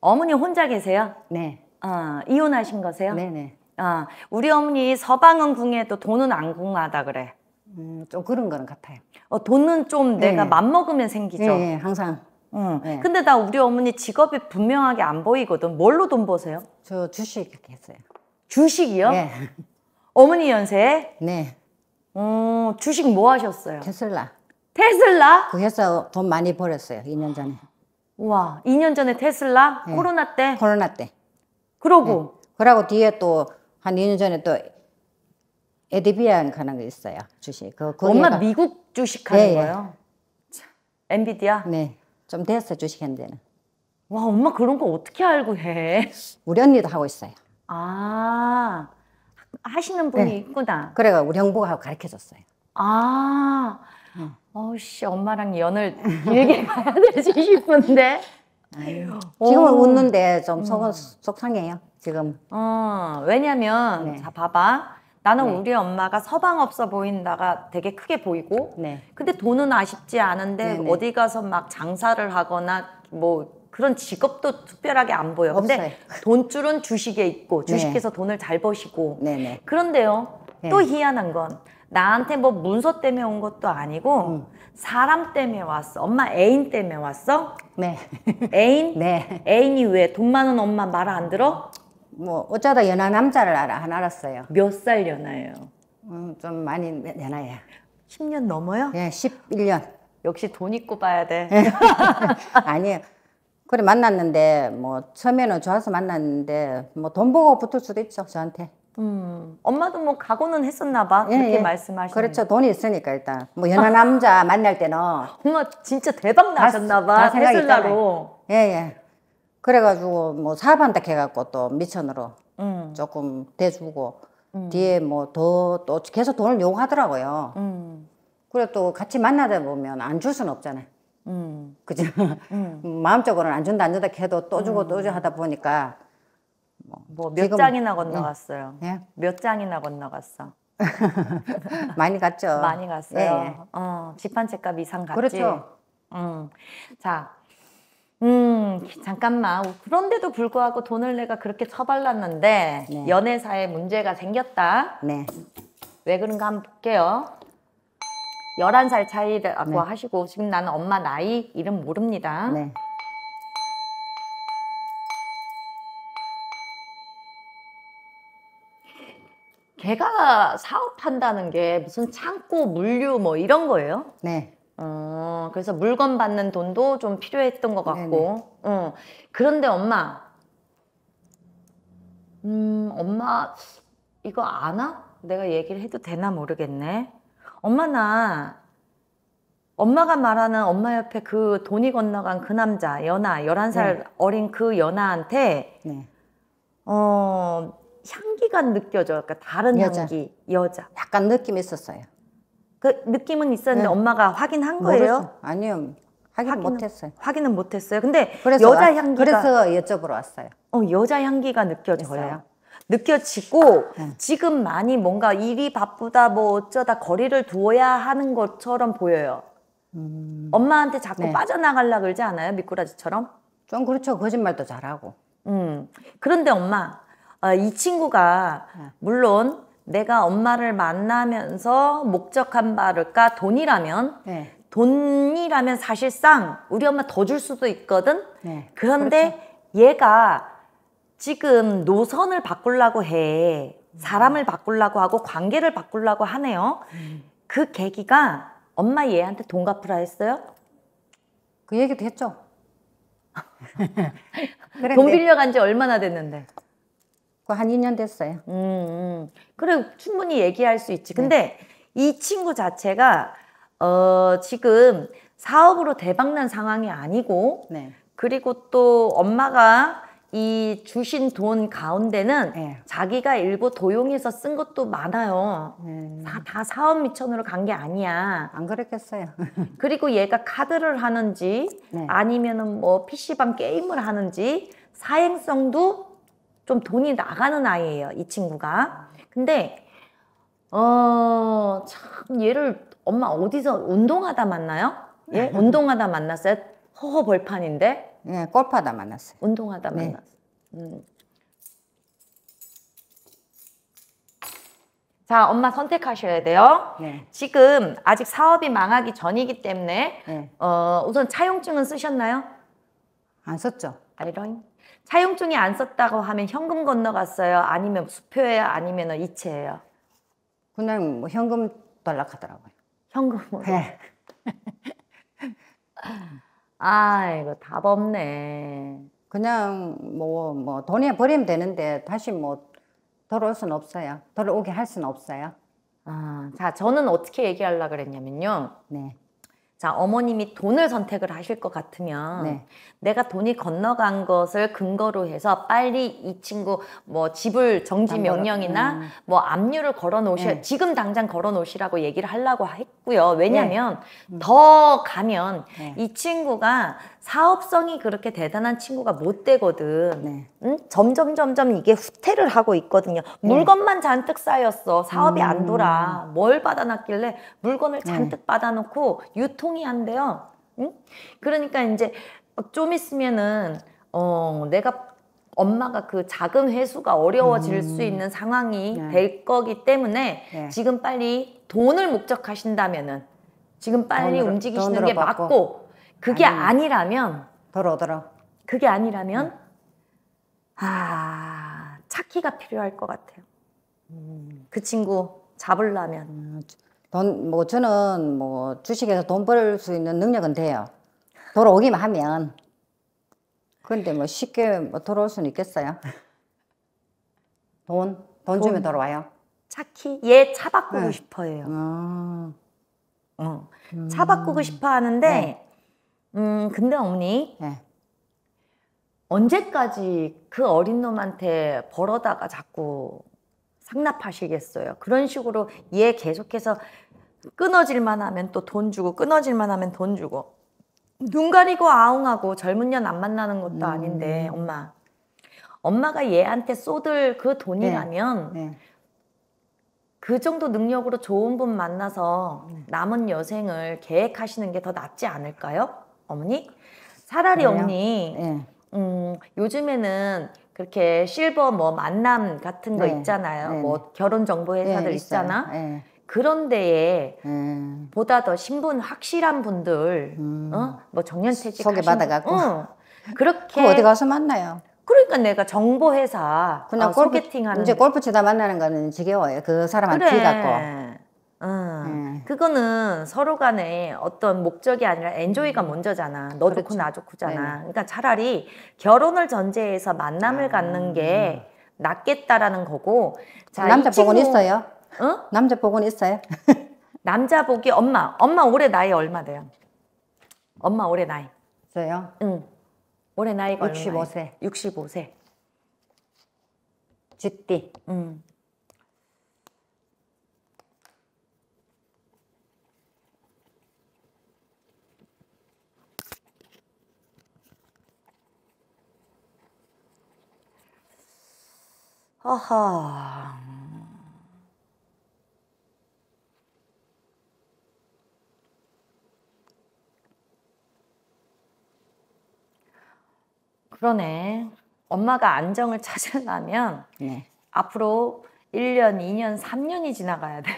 어머니 혼자 계세요? 네. 아, 이혼하신 거세요? 네네. 네. 아, 우리 어머니 서방은 궁해도 돈은 안 궁하다 그래. 음, 좀 그런 거는 같아요. 어, 돈은 좀 네. 내가 맘먹으면 생기죠. 네, 네, 항상. 응. 네. 근데 나 우리 어머니 직업이 분명하게 안 보이거든. 뭘로 돈 버세요? 저 주식 했어요. 주식이요? 네. 어머니 연세? 네. 음, 주식 뭐 하셨어요? 테슬라. 테슬라? 그 회사 돈 많이 벌었어요. 2년 전에. 와, 2년 전에 테슬라 네. 코로나 때. 코로나 때. 그러고. 네. 그러고 뒤에 또 한 2년 전에 또 에드비안 가는 게 있어요. 주식. 그 엄마 가... 미국 주식 하는 예, 예, 거예요. 예. 엔비디아. 네. 좀 됐어 주식 현재는. 와, 엄마 그런 거 어떻게 알고 해? 우리 언니도 하고 있어요. 아. 하시는 분이 네. 있구나. 그래가 우리 형부가 가르쳐 줬어요. 아. 어. 어씨 엄마랑 연을 길게 가야 되지 싶은데. 아유. 지금은 오. 웃는데 좀 속은 음. 속상해요. 지금. 어, 왜냐면 네. 자 봐봐. 나는 네. 우리 엄마가 서방 없어 보인다가 되게 크게 보이고 네. 근데 돈은 아쉽지 않은데 네네. 네. 어디 가서 막 장사를 하거나 뭐 그런 직업도 특별하게 안 보여. 근데 돈줄은 주식에 있고 네. 주식해서 네. 돈을 잘 버시고. 네네. 네. 그런데요. 또 희한한 건 나한테 뭐 문서 때문에 온 것도 아니고 음. 사람 때문에 왔어. 엄마 애인 때문에 왔어? 네. 애인? 네. 애인이 왜? 돈 많은 엄마 말 안 들어? 뭐 어쩌다 연하 남자를 알아 안 알았어요. 몇 살 연하예요? 음, 좀 많이 연하예요. 10년 넘어요? 예, 11년. 역시 돈 있고 봐야 돼. 아니에요. 그래 만났는데 뭐 처음에는 좋아서 만났는데 뭐 돈 보고 붙을 수도 있죠 저한테. 음, 엄마도 뭐 각오는 했었나 봐. 예, 그렇게 예. 말씀하시는. 그렇죠. 돈이 있으니까 일단. 뭐 연하 남자 만날 때는 엄마 진짜 대박 나셨나 봐. 테슬나로 예, 예. 그래 가지고 뭐사반다해 갖고 또 미천으로 음. 조금 대주고 음. 뒤에 뭐 더 또 계속 돈을 요구하더라고요. 음. 그래 또 같이 만나다 보면 안 줄 수는 없잖아요. 음. 그죠? 음. 마음적으로는 안 준다 안 준다 해도 또 주고 또 음. 주고 하다 보니까 뭐몇 장이나 건너갔어요. 예. 몇 장이나 건너갔어. 많이 갔죠. 많이 갔어요. 예. 예. 어, 집 한 채 값 이상 갔지. 그렇죠. 음. 자, 음, 잠깐만. 그런데도 불구하고 돈을 내가 그렇게 처발랐는데 네. 연애사에 문제가 생겼다. 네. 왜 그런가 한번 볼게요. 1 1살 차이라고 아, 뭐 네. 하시고 지금 나는 엄마 나이 이름 모릅니다. 네. 걔가 사업한다는 게 무슨 창고, 물류 뭐 이런 거예요? 네. 어, 그래서 물건 받는 돈도 좀 필요했던 것 같고. 어. 그런데 엄마, 음, 엄마, 이거 아나? 내가 얘기를 해도 되나 모르겠네. 엄마, 나, 엄마가 말하는 엄마 옆에 그 돈이 건너간 그 남자, 연아, 열한 살 네. 어린 그 연아한테, 네. 어, 향기가 느껴져. 그러 그러니까 다른 여자. 향기. 여자. 약간 느낌 있었어요. 그 느낌은 있었는데 네. 엄마가 확인한 거예요? 모르겠 아니요. 확인 못했어요. 확인은 못했어요. 근데 여자 와, 향기가 그래서 여쭤보러 왔어요. 어, 여자 향기가 느껴져요. 있어요. 느껴지고 네. 지금 많이 뭔가 일이 바쁘다 뭐 어쩌다 거리를 두어야 하는 것처럼 보여요. 음... 엄마한테 자꾸 네. 빠져나가려 그러지 않아요? 미꾸라지처럼? 좀 그렇죠. 거짓말도 잘하고. 음. 그런데 엄마 어, 이 친구가 네. 물론 내가 엄마를 만나면서 목적한 바를까 돈이라면 네. 돈이라면 사실상 우리 엄마 더 줄 수도 있거든. 네. 그런데 그렇죠. 얘가 지금 노선을 바꾸려고 해. 사람을 바꾸려고 하고 관계를 바꾸려고 하네요. 음. 그 계기가 엄마 얘한테 돈 갚으라 했어요? 그 얘기도 했죠. 돈 빌려간 지 얼마나 됐는데? 그 한 2년 됐어요. 음, 음. 그래 충분히 얘기할 수 있지. 근데 네. 이 친구 자체가 어 지금 사업으로 대박난 상황이 아니고 네. 그리고 또 엄마가 이 주신 돈 가운데는 네. 자기가 일부 도용해서 쓴 것도 많아요. 네. 다, 다 사업 미천으로 간 게 아니야. 안 그랬겠어요. 그리고 얘가 카드를 하는지 네. 아니면뭐 PC방 게임을 하는지 사행성도 좀 돈이 나가는 아이예요. 이 친구가. 근데 어, 참 얘를 엄마 어디서 운동하다 만나요? 예? 운동하다 만났어요? 허허 벌판인데? 네, 골프하다 만났어요. 운동하다 네. 만났어요. 음. 자, 엄마 선택하셔야 돼요. 네. 지금 아직 사업이 망하기 전이기 때문에 네. 어, 우선 차용증은 쓰셨나요? 안 썼죠. 아리로잉. 사용증이 안 썼다고 하면 현금 건너갔어요. 아니면 수표예요. 아니면 이체예요. 그냥뭐 현금 연락하더라고요. 현금으로. 뭐. 네. 아 이거 답 없네. 그냥 뭐뭐 뭐 돈에 버리면 되는데 다시 뭐 들어올 순 없어요. 들어오게 할 순 없어요. 아, 자 저는 어떻게 얘기하려 고 그랬냐면요. 네. 자, 어머님이 돈을 선택을 하실 것 같으면 네. 내가 돈이 건너간 것을 근거로 해서 빨리 이 친구 뭐 집을 정지 명령이나 음. 뭐 압류를 걸어 놓으셔 네. 지금 당장 걸어 놓으시라고 얘기를 하려고 했고요. 왜냐면 네. 음. 더 가면 네. 이 친구가 사업성이 그렇게 대단한 친구가 못 되거든. 네. 응? 점점 점점 이게 후퇴를 하고 있거든요. 네. 물건만 잔뜩 쌓였어. 사업이 음. 안 돌아. 음. 뭘 받아놨길래 물건을 잔뜩 받아놓고 유통 통이한데요. 응? 그러니까 이제 좀 있으면은 어 내가 엄마가 그 작은 회수가 어려워질 음. 수 있는 상황이 네. 될 거기 때문에 네. 지금 빨리 돈을 목적하신다면은 지금 빨리 돈으로, 움직이시는 돈으로 게 받고. 맞고 그게 아니, 라면 더러더러 그게 아니라면 음. 아 차키가 필요할 것 같아요. 음. 그 친구 잡으려면 음, 돈, 뭐 저는 뭐 주식에서 돈 벌 수 있는 능력은 돼요. 돌아오기만 하면. 그데뭐 쉽게 뭐 돌아올 수는 있겠어요. 돈, 돈, 돈. 주면 돌아와요. 차키? 얘차 예, 바꾸고 네. 싶어요. 음. 어. 음. 차 바꾸고 싶어 하는데, 네. 음, 근데 어머니, 네. 언제까지 그 어린 놈한테 벌어다가 자꾸 상납하시겠어요. 그런 식으로 얘 계속해서 끊어질만 하면 또 돈 주고 끊어질만 하면 돈 주고 눈 가리고 아웅하고 젊은 년 안 만나는 것도 음. 아닌데 엄마 엄마가 얘한테 쏟을 그 돈이라면 네. 네. 그 정도 능력으로 좋은 분 만나서 네. 남은 여생을 계획하시는 게 더 낫지 않을까요? 어머니? 차라리 그래요? 언니 네. 음, 요즘에는 그렇게 실버 뭐 만남 같은 거 네. 있잖아요. 네. 뭐 결혼 정보 회사들 네, 있잖아. 네. 그런 데에 네. 보다 더 신분 확실한 분들, 음. 어? 뭐 정년퇴직 소개받아갖고 어. 그렇게 어디 가서 만나요? 그러니까 내가 정보 회사 그냥 어, 아, 골프, 소개팅하는 이제 골프 치다 만나는 거는 지겨워요. 그 사람한테 그래. 갖고 음. 그거는 서로 간에 어떤 목적이 아니라 엔조이가 음. 먼저잖아. 너 그렇죠. 좋고 나 좋고잖아. 네 그러니까 차라리 결혼을 전제해서 만남을 아, 갖는 게 낫겠다라는 거고. 자, 어? 남자 복은 있어요? 응? 남자 복은 있어요? 남자 복이 엄마. 엄마 올해 나이 얼마 돼요? 엄마 올해 나이. 저요? 응. 올해 나이가 65세. 얼마 65세. 쥐띠. 응. 허허. 그러네. 엄마가 안정을 찾으려면 네. 앞으로 1년, 2년, 3년이 지나가야 돼.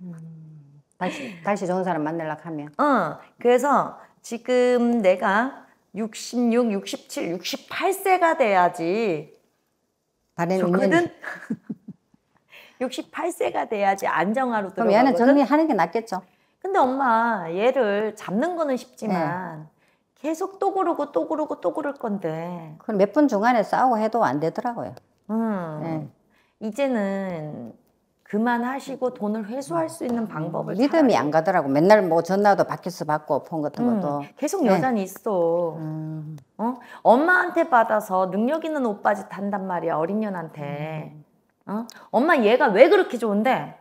음, 다시, 다시 좋은 사람 만나려 하면. 어, 그래서 지금 내가 66, 67, 68세가 돼야지 발행은 68세가 돼야지 안정화로 들어가 그럼 얘는 정리하는 게 낫겠죠. 근데 엄마 얘를 잡는 거는 쉽지만 네. 계속 또 그러고 또 그러고 또 그럴 건데. 그럼 몇 분 중간에 싸우고 해도 안 되더라고요. 음. 네. 이제는 그만하시고 그렇죠. 돈을 회수할 수 있는 음, 방법을 믿음이 안 가더라고. 맨날 뭐 전화도 밖에서 받고 폰 같은 음, 것도 음, 계속 예. 여자는 있어. 음. 어? 엄마한테 받아서 능력 있는 오빠 짓 한단 말이야 어린 년한테. 음. 어? 엄마 얘가 왜 그렇게 좋은데?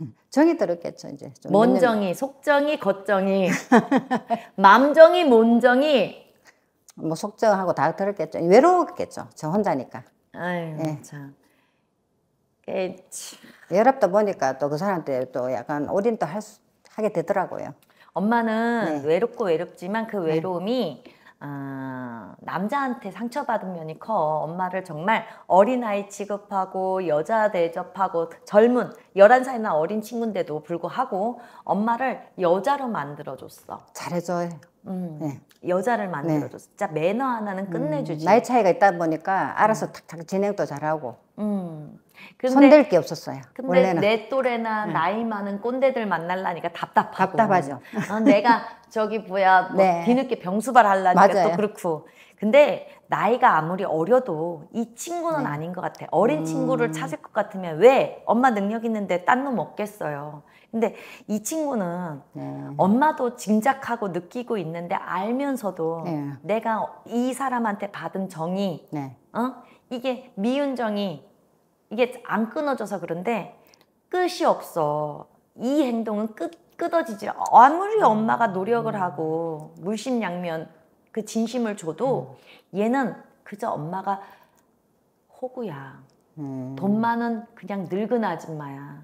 정이 들었겠죠 이제. 먼 정이, 속정이, 겉정이, 맘정이, 몬정이. 뭐 속정하고 다 들었겠죠. 외로웠겠죠. 저 혼자니까. 아유, 예. 참. 에이치. 열합다 보니까 또 그 사람한테 또 약간 올인도 할 수, 하게 되더라고요. 엄마는 네. 외롭고 외롭지만 그 네. 외로움이 네. 아, 남자한테 상처받은 면이 커. 엄마를 정말 어린아이 취급하고 여자 대접하고 젊은 열한 살이나 어린 친구인데도 불구하고 엄마를 여자로 만들어줬어 잘해줘요. 음, 네. 여자를 만들어줬어. 네. 진짜 매너 하나는 끝내주지. 음, 나이 차이가 있다 보니까 알아서 음. 탁탁 진행도 잘하고. 음. 근 손댈 게 없었어요. 근데 원래는. 내 또래나 응. 네. 나이 많은 꼰대들 만날라니까 답답하고. 답답하죠. 아, 내가 저기 뭐야 뭐 네. 뒤늦게 병수발 할라니까 맞아요. 또 그렇고. 근데 나이가 아무리 어려도 이 친구는 네. 아닌 것 같아. 어린 음. 친구를 찾을 것 같으면 왜 엄마 능력 있는데 딴 놈 없겠어요. 근데 이 친구는 네. 엄마도 짐작하고 느끼고 있는데 알면서도 네. 내가 이 사람한테 받은 정이, 네. 어? 이게 미운 정이 이게 안 끊어져서 그런데 끝이 없어. 이 행동은 끝, 끊어지지. 아무리 음. 엄마가 노력을 음. 하고 물심양면 그 진심을 줘도 음. 얘는 그저 엄마가 호구야. 돈 많은 그냥 늙은 아줌마야.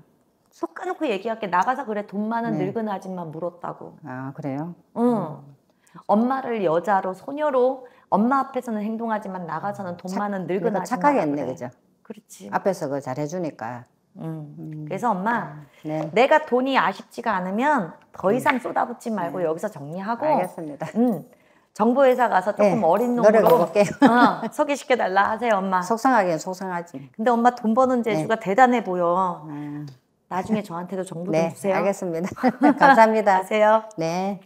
속 까놓고 얘기할게. 나가서 그래 돈 많은 네. 늙은 아줌마 물었다고. 아 그래요? 응. 음. 엄마를 여자로 소녀로 엄마 앞에서는 행동하지만 나가서는 돈 착, 많은 늙은 아줌마. 착하게 했네 그래. 그죠? 그렇지. 앞에서 그 잘해주니까. 음. 음. 그래서 엄마, 네. 내가 돈이 아쉽지가 않으면 더 이상 쏟아붓지 말고 네. 여기서 정리하고. 알겠습니다. 음, 정보회사 가서 네. 조금 네. 어린 놈으로 어, 소개시켜달라 하세요, 엄마. 속상하긴 속상하지. 근데 엄마 돈 버는 재주가 네. 대단해 보여. 아. 나중에 저한테도 정보 좀 네, 주세요. 알겠습니다. 감사합니다. 하세요. 네.